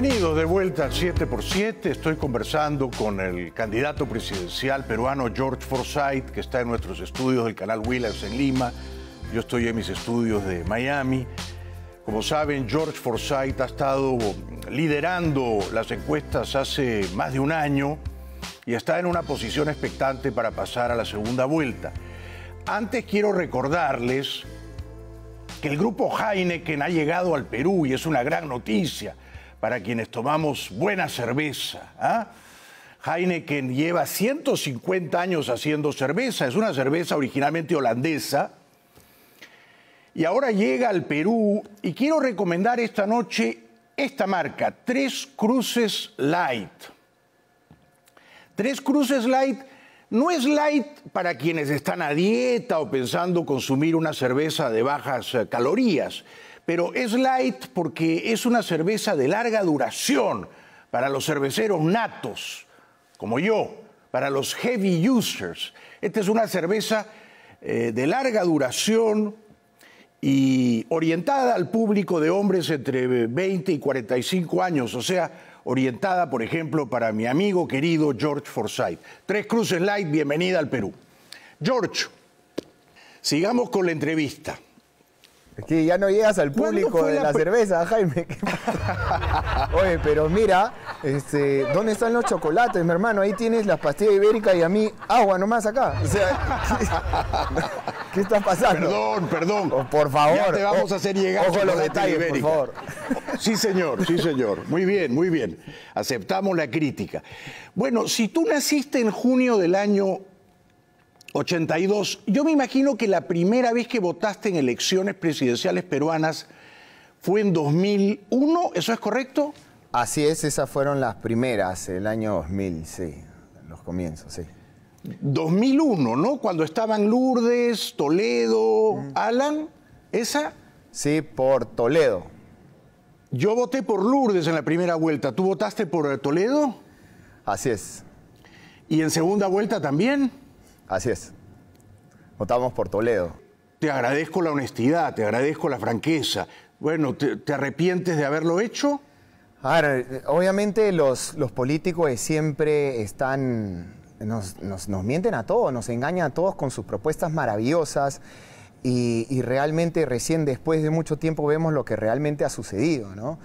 Bienvenidos de vuelta al 7x7. Estoy conversando con el candidato presidencial peruano George Forsyth, que está en nuestros estudios del canal Willers en Lima. Yo estoy en mis estudios de Miami. Como saben, George Forsyth ha estado liderando las encuestas hace más de un año y está en una posición expectante para pasar a la segunda vuelta. Antes quiero recordarles que el grupo Heineken ha llegado al Perú y es una gran noticia para quienes tomamos buena cerveza. Jaime ¿ah? Heineken lleva 150 años haciendo cerveza, es una cerveza originalmente holandesa. Y ahora llega al Perú y quiero recomendar esta noche esta marca, Tres Cruces Light. Tres Cruces Light no es light para quienes están a dieta o pensando consumir una cerveza de bajas calorías pero es light porque es una cerveza de larga duración para los cerveceros natos, como yo, para los heavy users. Esta es una cerveza eh, de larga duración y orientada al público de hombres entre 20 y 45 años, o sea, orientada, por ejemplo, para mi amigo querido George Forsyth. Tres Cruces Light, bienvenida al Perú. George, sigamos con la entrevista. Es que ya no llegas al público de la, cerveza, Jaime. Oye, pero mira, este, ¿dónde están los chocolates, mi hermano? Ahí tienes las pastillas ibéricas y a mí agua nomás acá. O sea, ¿qué estás pasando? Perdón, perdón. Oh, por favor. Ya te vamos a hacer llegar ojo los detalles, ibérica. por favor. Sí, señor, sí, señor. Muy bien, muy bien. Aceptamos la crítica. Bueno, si tú naciste en junio del año 82. Yo me imagino que la primera vez que votaste en elecciones presidenciales peruanas fue en 2001, ¿eso es correcto? Así es, esas fueron las primeras, el año 2000, sí, los comienzos, sí. 2001, ¿no? Cuando estaban Lourdes, Toledo, Alan, ¿esa? Sí, por Toledo. Yo voté por Lourdes en la primera vuelta, ¿tú votaste por eh, Toledo? Así es. ¿Y en segunda vuelta también? Así es. Votamos por Toledo. Te agradezco la honestidad, te agradezco la franqueza. Bueno, ¿te, arrepientes de haberlo hecho? A ver, obviamente los, los políticos siempre están, nos, mienten a todos, nos engañan a todos con sus propuestas maravillosas y, realmente recién después de mucho tiempo vemos lo que realmente ha sucedido, ¿no?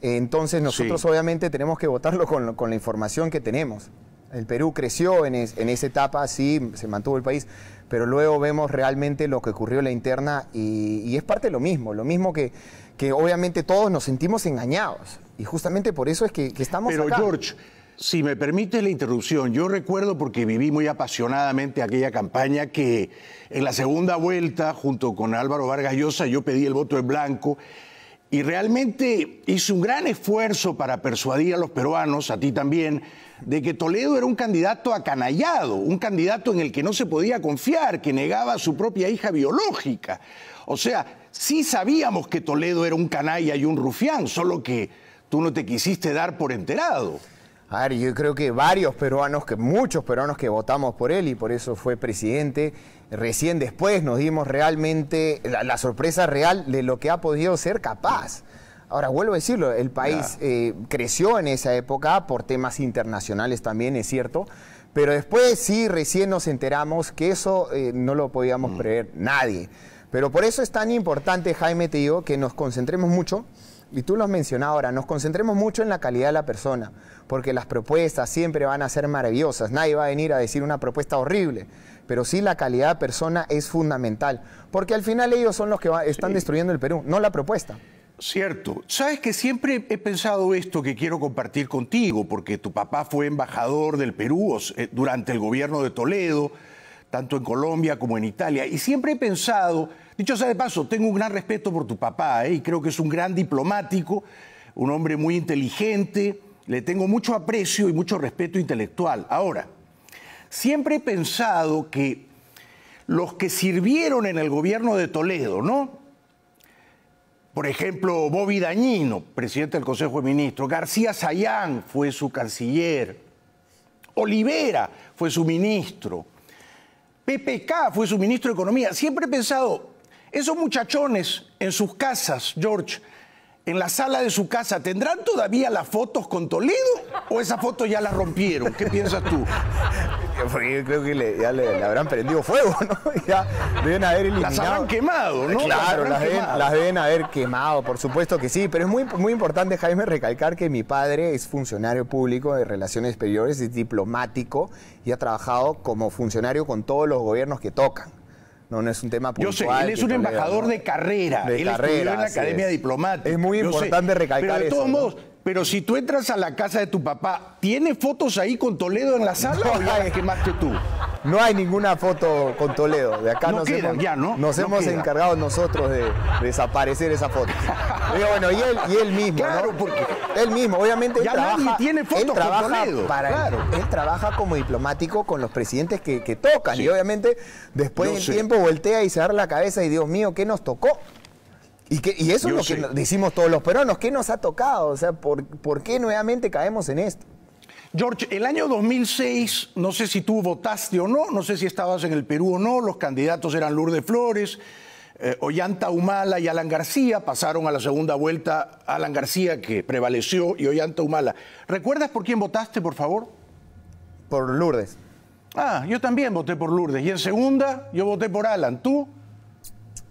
Entonces nosotros obviamente tenemos que votarlo con, con la información que tenemos. El Perú creció en, esa etapa, sí, se mantuvo el país, pero luego vemos realmente lo que ocurrió en la interna y, es parte de lo mismo, lo mismo que, que, obviamente todos nos sentimos engañados y justamente por eso es que, estamos Pero George, si me permite la interrupción, yo recuerdo porque viví muy apasionadamente aquella campaña que en la segunda vuelta, junto con Álvaro Vargas Llosa, yo pedí el voto en blanco y realmente hizo un gran esfuerzo para persuadir a los peruanos, a ti también, de que Toledo era un candidato acanallado, un candidato en el que no se podía confiar, que negaba a su propia hija biológica. O sea, sí sabíamos que Toledo era un canalla y un rufián, solo que tú no te quisiste dar por enterado. A ver, yo creo que varios peruanos, que muchos peruanos que votamos por él y por eso fue presidente, recién después nos dimos realmente la, sorpresa real de lo que ha podido ser capaz. Ahora, vuelvo a decirlo, el país eh, creció en esa época por temas internacionales también, es cierto, pero después sí recién nos enteramos que eso eh, no lo podíamos prever mm. nadie. Pero por eso es tan importante, Jaime, te digo, que nos concentremos mucho y tú lo has mencionado ahora, nos concentremos mucho en la calidad de la persona, porque las propuestas siempre van a ser maravillosas, nadie va a venir a decir una propuesta horrible, pero sí la calidad de persona es fundamental, porque al final ellos son los que están destruyendo el Perú, no la propuesta. Cierto. Sabes que siempre he pensado esto que quiero compartir contigo, porque tu papá fue embajador del Perú eh, durante el gobierno de Toledo tanto en Colombia como en Italia. Y siempre he pensado, dicho sea de paso, tengo un gran respeto por tu papá, ¿eh? y creo que es un gran diplomático, un hombre muy inteligente, le tengo mucho aprecio y mucho respeto intelectual. Ahora, siempre he pensado que los que sirvieron en el gobierno de Toledo, ¿no? Por ejemplo, Bobby Dañino, presidente del Consejo de Ministros, García Sayán fue su canciller, Olivera fue su ministro, PPK fue su ministro de Economía. Siempre he pensado, esos muchachones en sus casas, George, en la sala de su casa, ¿tendrán todavía las fotos con Toledo o esas fotos ya las rompieron? ¿Qué piensas tú? Porque yo creo que ya le, habrán prendido fuego, ¿no? Ya deben haber eliminado. Las habrán quemado, ¿no? Claro, las, deben, haber quemado, por supuesto que sí. Pero es muy, muy importante, Jaime, recalcar que mi padre es funcionario público de Relaciones Exteriores, es diplomático y ha trabajado como funcionario con todos los gobiernos que tocan. No, no es un tema puntual. Yo sé, él es un embajador de carrera. De él carrera, estudió en la Academia Diplomática. Es muy importante recalcar eso. Pero de pero si tú entras a la casa de tu papá, ¿tiene fotos ahí con Toledo en la sala no o ya más que tú? No hay ninguna foto con Toledo. De acá no nos hemos, ya, ¿no? nos hemos encargado nosotros de, desaparecer esa foto. Digo, bueno, y él, mismo. Claro, ¿no? porque. Él mismo, obviamente. Ya él nadie tiene fotos con Toledo. Para claro. él, trabaja como diplomático con los presidentes que, tocan. Y obviamente, después del tiempo, voltea y se da la cabeza y Dios mío, ¿qué nos tocó? Y, eso es lo que decimos todos los peruanos. ¿Qué nos ha tocado? O sea, ¿por, qué nuevamente caemos en esto? George, el año 2006, no sé si tú votaste o no, no sé si estabas en el Perú o no, los candidatos eran Lourdes Flores, eh, Ollanta Humala y Alan García, pasaron a la segunda vuelta Alan García que prevaleció y Ollanta Humala. ¿Recuerdas por quién votaste, por favor? Por Lourdes. Ah, yo también voté por Lourdes. Y en segunda, yo voté por Alan. ¿Tú?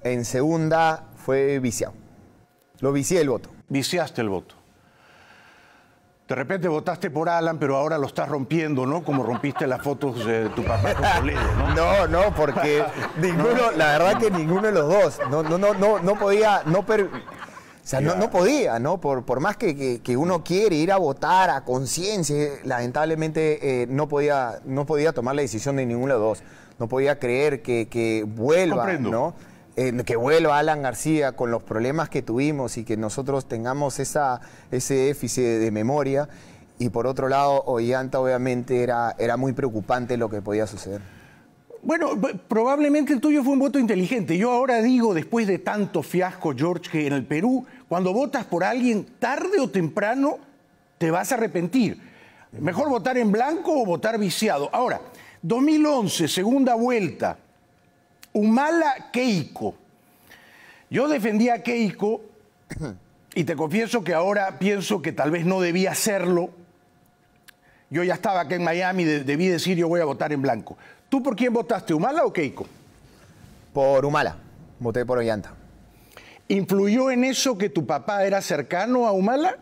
En segunda, fue viciado. Lo vicié el voto. Viciaste el voto. De repente votaste por Alan, pero ahora lo estás rompiendo, ¿no? Como rompiste las fotos de tu papá con ¿no? No, no, porque ninguno, la verdad que ninguno de los dos, no, no, no, no, no podía, no, o sea, no, podía, ¿no? Por, por más que, que, uno quiere ir a votar a conciencia, lamentablemente eh, no, podía, no podía tomar la decisión de ninguno de los dos. No podía creer que, vuelva, ¿no? que vuelva Alan García con los problemas que tuvimos y que nosotros tengamos ese déficit de memoria. Y por otro lado, Ollanta obviamente era, era muy preocupante lo que podía suceder. Bueno, probablemente el tuyo fue un voto inteligente. Yo ahora digo, después de tanto fiasco, George, que en el Perú, cuando votas por alguien, tarde o temprano te vas a arrepentir. Mejor votar en blanco o votar viciado. Ahora, 2011, segunda vuelta Humala Keiko. Yo defendí a Keiko y te confieso que ahora pienso que tal vez no debía hacerlo. Yo ya estaba acá en Miami, debí decir yo voy a votar en blanco. ¿Tú por quién votaste, Humala o Keiko? Por Humala, voté por Ollanta. ¿Influyó en eso que tu papá era cercano a Humala?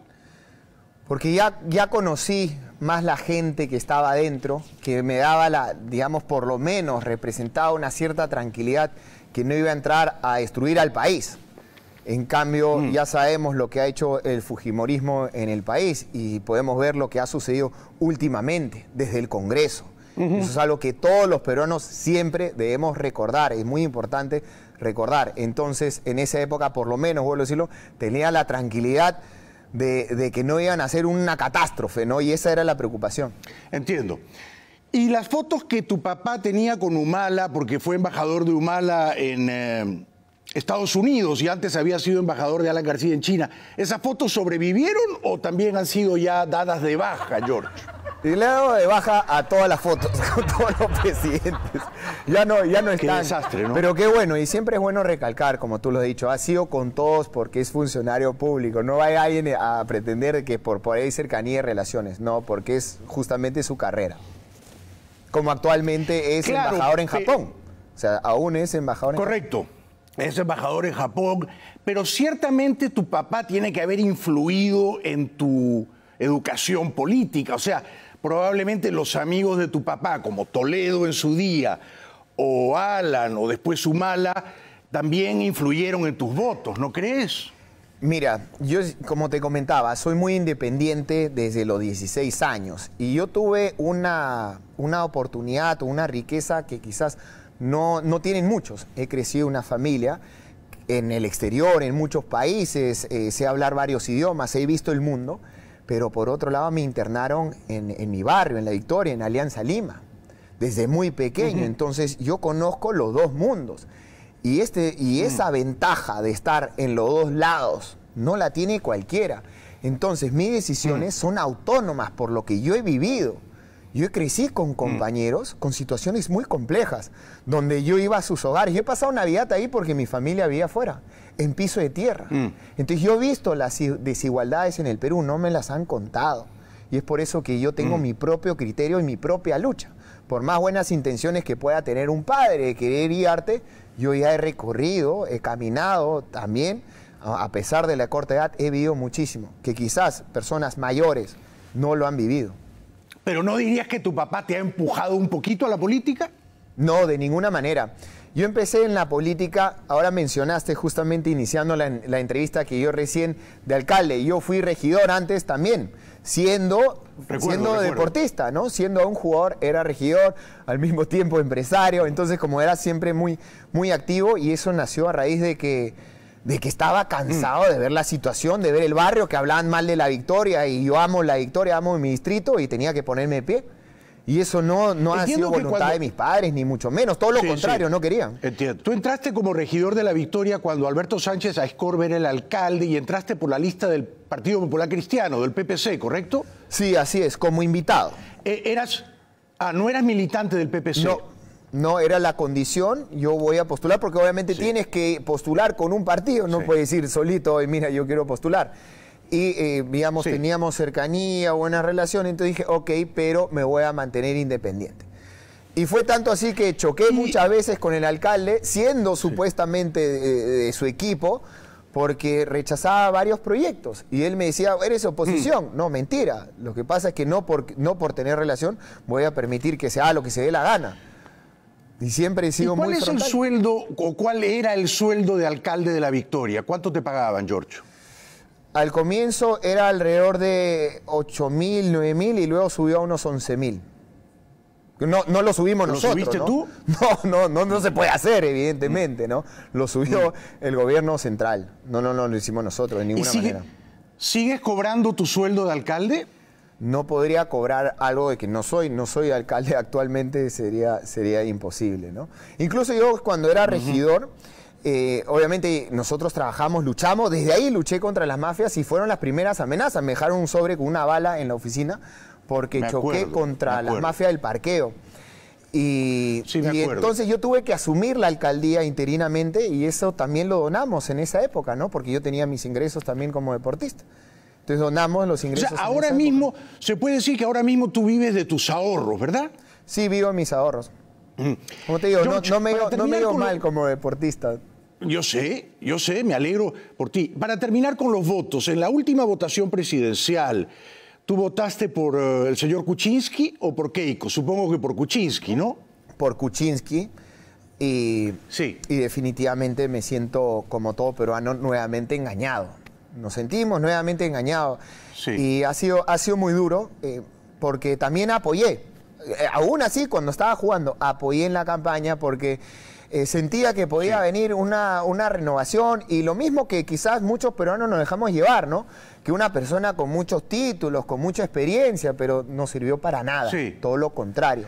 Porque ya, ya conocí más la gente que estaba adentro, que me daba, la, digamos, por lo menos representaba una cierta tranquilidad que no iba a entrar a destruir al país. En cambio, mm. ya sabemos lo que ha hecho el Fujimorismo en el país y podemos ver lo que ha sucedido últimamente desde el Congreso. Eso es algo que todos los peruanos siempre debemos recordar, es muy importante recordar. Entonces, en esa época, por lo menos, vuelvo a decirlo, tenía la tranquilidad de, que no iban a ser una catástrofe, ¿no? Y esa era la preocupación. Entiendo. Y las fotos que tu papá tenía con Humala, porque fue embajador de Humala en eh, Estados Unidos y antes había sido embajador de Alan García en China, ¿esas fotos sobrevivieron o también han sido ya dadas de baja, George? Y le ha dado de baja a todas las fotos, con todos los presidentes. Ya no, ya no qué desastre, ¿no? Pero qué bueno, y siempre es bueno recalcar, como tú lo has dicho, ha sido con todos porque es funcionario público. No vaya alguien a pretender que por, por ahí cercanía y relaciones, no, porque es justamente su carrera. Como actualmente es embajador en eh, Japón. O sea, aún es embajador en Japón. Correcto. Es embajador en Japón, pero ciertamente tu papá tiene que haber influido en tu educación política. O sea, probablemente los amigos de tu papá, como Toledo en su día, o Alan, o después Sumala, también influyeron en tus votos, ¿no crees? Mira, yo como te comentaba, soy muy independiente desde los 16 años y yo tuve una, oportunidad o una riqueza que quizás no, tienen muchos. He crecido en una familia en el exterior, en muchos países, eh, sé hablar varios idiomas, he visto el mundo pero por otro lado me internaron en, en mi barrio, en La Victoria, en Alianza Lima, desde muy pequeño. Entonces yo conozco los dos mundos. Y, este, y mm. esa ventaja de estar en los dos lados no la tiene cualquiera. Entonces mis decisiones mm. son autónomas por lo que yo he vivido. Yo crecí con mm. compañeros con situaciones muy complejas, donde yo iba a sus hogares. Yo he pasado Navidad ahí porque mi familia vivía afuera, en piso de tierra. Mm. Entonces yo he visto las desigualdades en el Perú, no me las han contado. Y es por eso que yo tengo mm. mi propio criterio y mi propia lucha. Por más buenas intenciones que pueda tener un padre de querer guiarte, yo ya he recorrido, he caminado también, a pesar de la corta edad, he vivido muchísimo, que quizás personas mayores no lo han vivido. ¿Pero no dirías que tu papá te ha empujado un poquito a la política? No, de ninguna manera. Yo empecé en la política, ahora mencionaste justamente iniciando la, la entrevista que yo recién de alcalde, yo fui regidor antes también, siendo, siendo deportista, ¿no? Siendo un jugador, era regidor, al mismo tiempo empresario, entonces como era siempre muy, muy activo y eso nació a raíz de que de que estaba mm. cansado de ver la situación, de ver el barrio, que hablaban mal de la victoria y yo amo la victoria, amo mi distrito y tenía que ponerme de pie. Y eso no, no ha sido voluntad de mis padres, ni mucho menos. Todo lo contrario, no querían. Entiendo. Tú entraste como regidor de la Victoria cuando Alberto Sánchez a era el alcalde y entraste por la lista del Partido Popular Cristiano, del PPC, ¿correcto? Sí, así es, como invitado. Eh, ¿Eras ah, no eras militante del PPC. No, no, era la condición, yo voy a postular, porque obviamente tienes que postular con un partido, no puedes ir solito y mira, yo quiero postular. Y, eh, digamos, teníamos cercanía, buena relación, entonces dije, ok, pero me voy a mantener independiente. Y fue tanto así que choqué muchas veces con el alcalde, siendo supuestamente de, su equipo, porque rechazaba varios proyectos. Y él me decía, eres oposición. Mm. No, mentira. Lo que pasa es que no por, no por tener relación voy a permitir que se haga lo que se dé la gana. Y siempre sigo ¿Cuál es el sueldo o cuál era el sueldo de alcalde de la Victoria? ¿Cuánto te pagaban, George? Al comienzo era alrededor de 8.000, mil, mil y luego subió a unos 11.000. mil. No, no lo subimos nosotros. ¿Lo subiste tú? No, no, no, se puede hacer, evidentemente, ¿no? Lo subió mm. el gobierno central. No, no, no lo hicimos nosotros de ninguna manera. ¿Sigues cobrando tu sueldo de alcalde? no podría cobrar algo de que no soy, no soy alcalde actualmente, sería, sería imposible, ¿no? Incluso yo cuando era regidor, eh, obviamente nosotros trabajamos, luchamos, desde ahí luché contra las mafias y fueron las primeras amenazas, me dejaron un sobre con una bala en la oficina porque choqué contra la mafia del parqueo. Y, y entonces yo tuve que asumir la alcaldía interinamente y eso también lo donamos en esa época, ¿no? Porque yo tenía mis ingresos también como deportista. Entonces donamos los ingresos. O sea, ahora mismo, se puede decir que ahora mismo tú vives de tus ahorros, ¿verdad? Sí, vivo de mis ahorros. Mm. Como te digo, no, me digo mal como deportista. Yo sé, yo sé, me alegro por ti. Para terminar con los votos, en la última votación presidencial, ¿tú votaste por eh, el señor Kuczynski o por Keiko? Supongo que por Kuczynski, ¿no? Por Kuczynski. Y, sí. y definitivamente me siento, como todo peruano, nuevamente engañado nos sentimos nuevamente engañados. Y ha sido, ha sido muy duro eh, porque también apoyé. Eh, aún así, cuando estaba jugando, apoyé en la campaña porque eh, sentía que podía venir una, una, renovación y lo mismo que quizás muchos peruanos nos dejamos llevar, ¿no? Que una persona con muchos títulos, con mucha experiencia, pero no sirvió para nada. Todo lo contrario.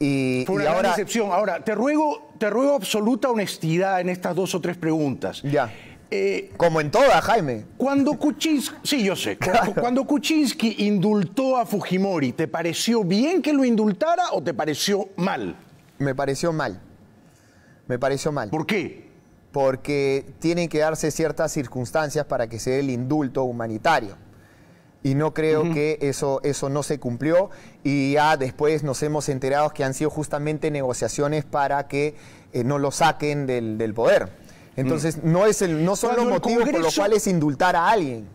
Y, Fue una ahora... Ahora, te ruego, te ruego absoluta honestidad en estas dos o tres preguntas. Ya. Eh, Como en todas, Jaime. Cuando Kuczynski, sí, yo sé. Cuando Kuczynski indultó a Fujimori, ¿te pareció bien que lo indultara o te pareció mal? Me pareció mal. Me pareció mal. ¿Por qué? Porque tienen que darse ciertas circunstancias para que se dé el indulto humanitario. Y no creo que eso, eso no se cumplió. Y ya después nos hemos enterado que han sido justamente negociaciones para que eh, no lo saquen del poder. Entonces, no, es el, no son los motivos por los cuales indultar a alguien.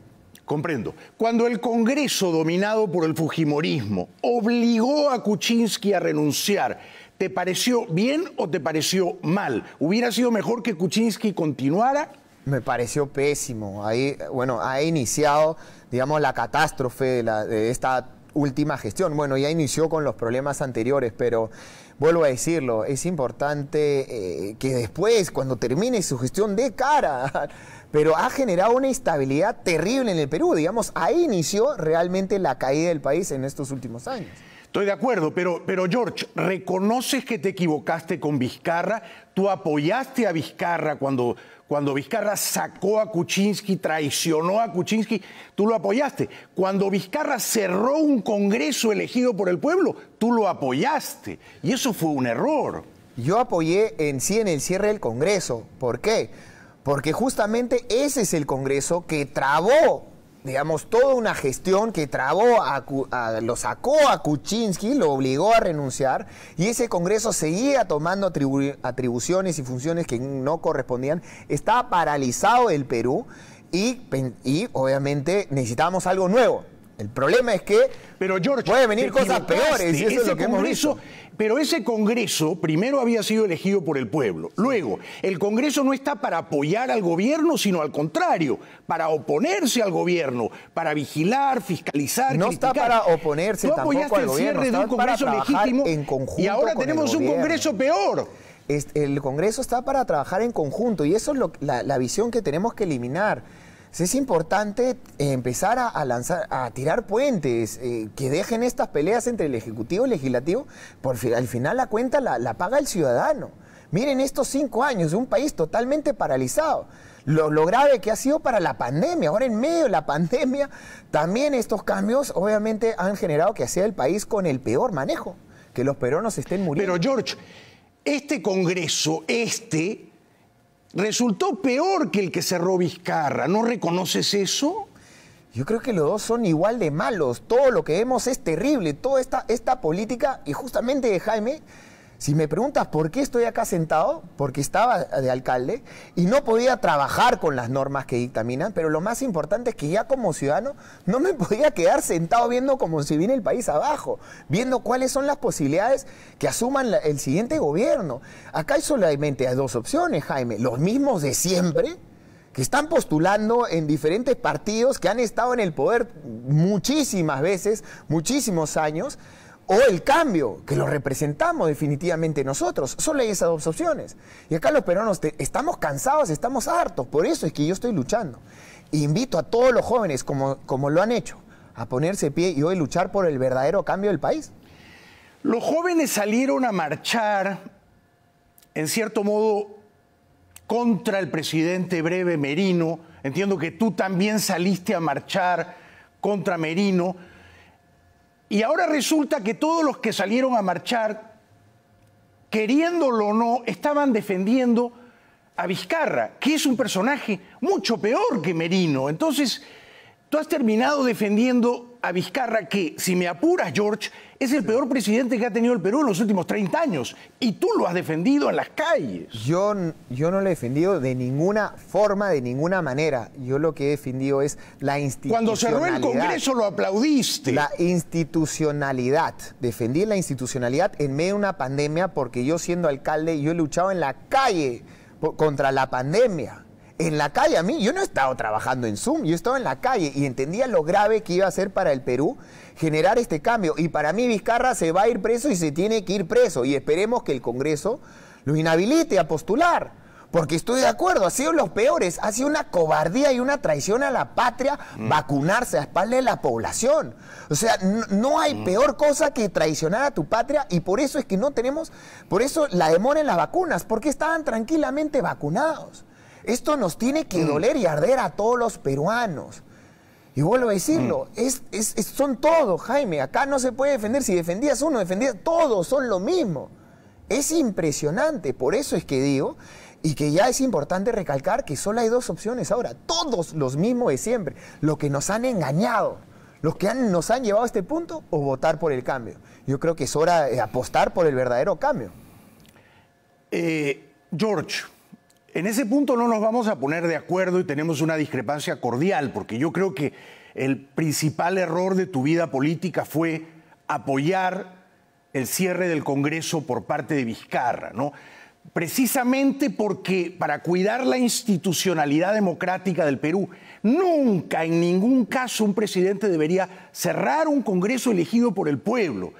Comprendo. Cuando el Congreso, dominado por el Fujimorismo, obligó a Kuczynski a renunciar, ¿te pareció bien o te pareció mal? ¿Hubiera sido mejor que Kuczynski continuara? Me pareció pésimo. Ahí, bueno, ha iniciado, digamos, la catástrofe de esta última gestión. Bueno, ya inició con los problemas anteriores, pero vuelvo a decirlo, es importante eh, que después, cuando termine su gestión, de cara, pero ha generado una estabilidad terrible en el Perú. Digamos, ahí inició realmente la caída del país en estos últimos años. Estoy de acuerdo, pero, pero George, ¿reconoces que te equivocaste con Vizcarra? ¿Tú apoyaste a Vizcarra cuando cuando Vizcarra sacó a Kuczynski, traicionó a Kuczynski, tú lo apoyaste. Cuando Vizcarra cerró un Congreso elegido por el pueblo, tú lo apoyaste. Y eso fue un error. Yo apoyé en sí en el cierre del Congreso. ¿Por qué? Porque justamente ese es el Congreso que trabó digamos, toda una gestión que trabó, a, lo sacó a Kuczynski, lo obligó a renunciar, y ese Congreso seguía tomando atribuciones y funciones que no correspondían. Estaba paralizado el Perú y, obviamente necesitábamos algo nuevo. El problema es que Pero George, puede venir cosas peores. Y eso es lo que hemos visto. Pero ese Congreso primero había sido elegido por el pueblo. Luego, el Congreso no está para apoyar al gobierno, sino al contrario, para oponerse al gobierno, para vigilar, fiscalizar. No está para oponerse tampoco al gobierno. No cierre de un Congreso legítimo en conjunto y ahora tenemos un Congreso peor. el Congreso está para trabajar en conjunto y eso es la, la visión que tenemos que eliminar es importante empezar a, lanzar, a tirar puentes, eh, que dejen estas peleas entre el Ejecutivo y el Legislativo, porque al final la cuenta la, paga el ciudadano. Miren estos cinco años, de un país totalmente paralizado. Lo, lo, grave que ha sido para la pandemia. Ahora en medio de la pandemia, también estos cambios obviamente han generado que sea el país con el peor manejo, que los peruanos estén muriendo. Pero George, este Congreso, este, resultó peor que el que cerró Vizcarra. ¿No reconoces eso? Yo creo que los dos son igual de malos. Todo lo que vemos es terrible. Toda esta, esta política, y justamente Jaime, si me preguntas por qué estoy acá sentado, porque estaba de alcalde y no podía trabajar con las normas que dictaminan, pero lo más importante es que ya como ciudadano no me podía quedar sentado viendo como si viene el país abajo, viendo cuáles son las posibilidades que asuman el siguiente gobierno. Acá hay solamente dos opciones, Jaime, los mismos de siempre que están postulando en diferentes partidos que han estado en el poder muchísimas veces, muchísimos años, o el cambio, que lo representamos definitivamente nosotros. Solo hay esas dos opciones. Y acá los peruanos estamos cansados, estamos hartos, por eso es que yo estoy luchando. invito a todos los jóvenes, como, como lo han hecho, a ponerse pie y hoy luchar por el verdadero cambio del país. Los jóvenes salieron a marchar, en cierto modo, contra el presidente Breve Merino. Entiendo que tú también saliste a marchar contra Merino. Y ahora resulta que todos los que salieron a marchar, queriéndolo o no, estaban defendiendo a Vizcarra, que es un personaje mucho peor que Merino. Entonces, tú has terminado defendiendo a Vizcarra, que, si me apuras, George, es el peor presidente que ha tenido el Perú en los últimos 30 años. Y tú lo has defendido en las calles. Yo, yo no lo he defendido de ninguna forma, de ninguna manera. Yo lo que he defendido es la institucionalidad. Cuando cerró el Congreso lo aplaudiste. La institucionalidad. Defendí la institucionalidad en medio de una pandemia porque yo siendo alcalde, yo he luchado en la calle contra la pandemia en la calle a mí, yo no he estado trabajando en Zoom, yo he estado en la calle y entendía lo grave que iba a ser para el Perú generar este cambio. Y para mí Vizcarra se va a ir preso y se tiene que ir preso. Y esperemos que el Congreso lo inhabilite a postular. Porque estoy de acuerdo, ha sido los peores, ha sido una cobardía y una traición a la patria mm. vacunarse a espaldas de la población. O sea, no, hay mm. peor cosa que traicionar a tu patria y por eso es que no tenemos, por eso la demora en las vacunas, porque estaban tranquilamente vacunados. Esto nos tiene que mm. doler y arder a todos los peruanos. Y vuelvo a decirlo, mm. son todos, Jaime. Acá no se puede defender. Si defendías uno, defendías todos, son lo mismo. Es impresionante. Por eso es que digo, y que ya es importante recalcar que solo hay dos opciones ahora. Todos los mismos de siempre. Lo que nos han engañado, los que nos han llevado a este punto, o votar por el cambio. Yo creo que es hora de apostar por el verdadero cambio. Eh, George, en ese punto no nos vamos a poner de acuerdo y tenemos una discrepancia cordial, porque yo creo que el principal error de tu vida política fue apoyar el cierre del Congreso por parte de Vizcarra, ¿no? Precisamente porque para cuidar la institucionalidad democrática del Perú, nunca, en ningún caso, un presidente debería cerrar un Congreso elegido por el pueblo.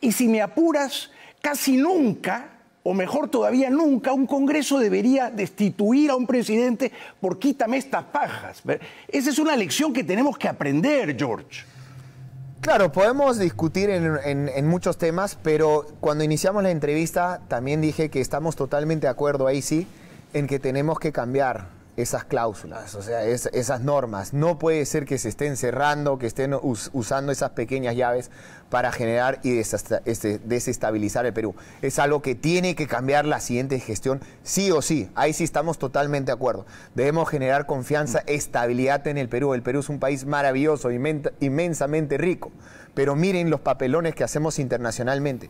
Y si me apuras, casi nunca o mejor todavía nunca, un Congreso debería destituir a un presidente por quítame estas pajas. Esa es una lección que tenemos que aprender, George. Claro, podemos discutir en, muchos temas, pero cuando iniciamos la entrevista también dije que estamos totalmente de acuerdo ahí sí en que tenemos que cambiar esas cláusulas, o sea, esas normas. No puede ser que se estén cerrando, que estén usando esas pequeñas llaves para generar y este, desestabilizar el Perú. Es algo que tiene que cambiar la siguiente gestión, sí o sí. Ahí sí estamos totalmente de acuerdo. Debemos generar confianza, estabilidad en el Perú. El Perú es un país maravilloso, inmensamente rico. Pero miren los papelones que hacemos internacionalmente.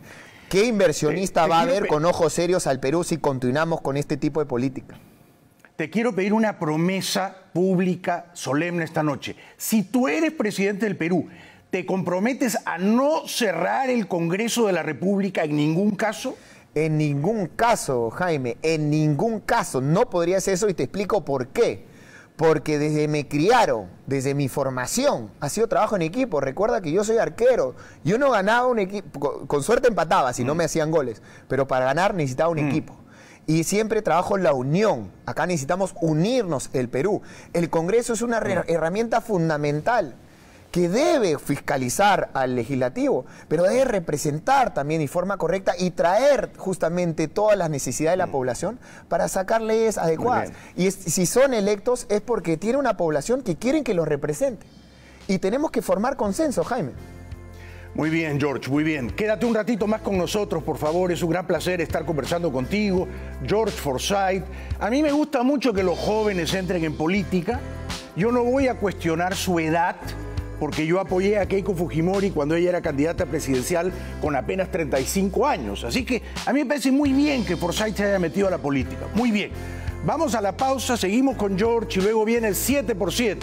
¿Qué inversionista va a ver con ojos serios al Perú si continuamos con este tipo de política? te quiero pedir una promesa pública solemne esta noche. Si tú eres presidente del Perú, ¿te comprometes a no cerrar el Congreso de la República en ningún caso? En ningún caso, Jaime, en ningún caso. No podrías eso y te explico por qué. Porque desde me criaron, desde mi formación, ha sido trabajo en equipo. Recuerda que yo soy arquero. Yo no ganaba un equipo, con suerte empataba si no mm. me hacían goles, pero para ganar necesitaba un mm. equipo y siempre trabajo en la unión. Acá necesitamos unirnos el Perú. El Congreso es una herramienta fundamental que debe fiscalizar al legislativo, pero debe representar también de forma correcta y traer justamente todas las necesidades de la mm. población para sacar leyes adecuadas. Y si son electos es porque tiene una población que quieren que los represente. Y tenemos que formar consenso, Jaime. Muy bien, George, muy bien. Quédate un ratito más con nosotros, por favor. Es un gran placer estar conversando contigo. George Forsyth. A mí me gusta mucho que los jóvenes entren en política. Yo no voy a cuestionar su edad, porque yo apoyé a Keiko Fujimori cuando ella era candidata presidencial con apenas 35 años. Así que a mí me parece muy bien que Forsyth se haya metido a la política. Muy bien. Vamos a la pausa, seguimos con George y luego viene el 7x7,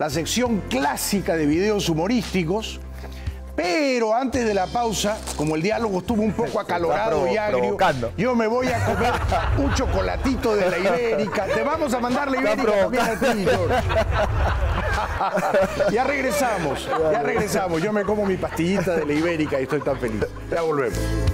la sección clásica de videos humorísticos pero antes de la pausa, como el diálogo estuvo un poco acalorado y agrio, yo me voy a comer un chocolatito de la Ibérica. Te vamos a mandar la Ibérica también Ya regresamos, ya regresamos. Yo me como mi pastillita de la Ibérica y estoy tan feliz. Ya volvemos.